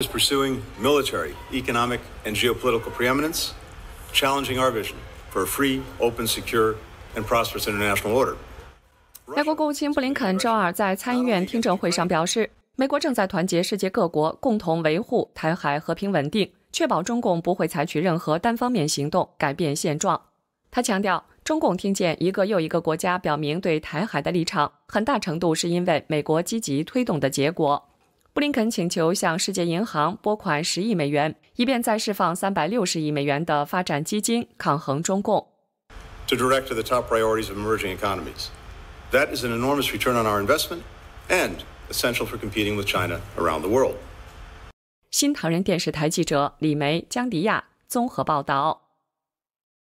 是 pursuing military, economic, and geopolitical preeminence, challenging our vision for a free, open, secure, and prosperous international order. 美国国务卿布林肯周二在参议院听证会上表示，美国正在团结世界各国，共同维护台海和平稳定，确保中共不会采取任何单方面行动改变现状。他强调，中共听见一个又一个国家表明对台海的立场，很大程度是因为美国积极推动的结果。布林肯请求向世界银行拨款十亿美元，以便再释放三百六十亿美元的发展基金抗衡中共。To direct to the top priorities of emerging economies, that is an enormous return on our investment, and essential for competing with China around the world. 新唐人电视台记者李梅、江迪亚综合报道。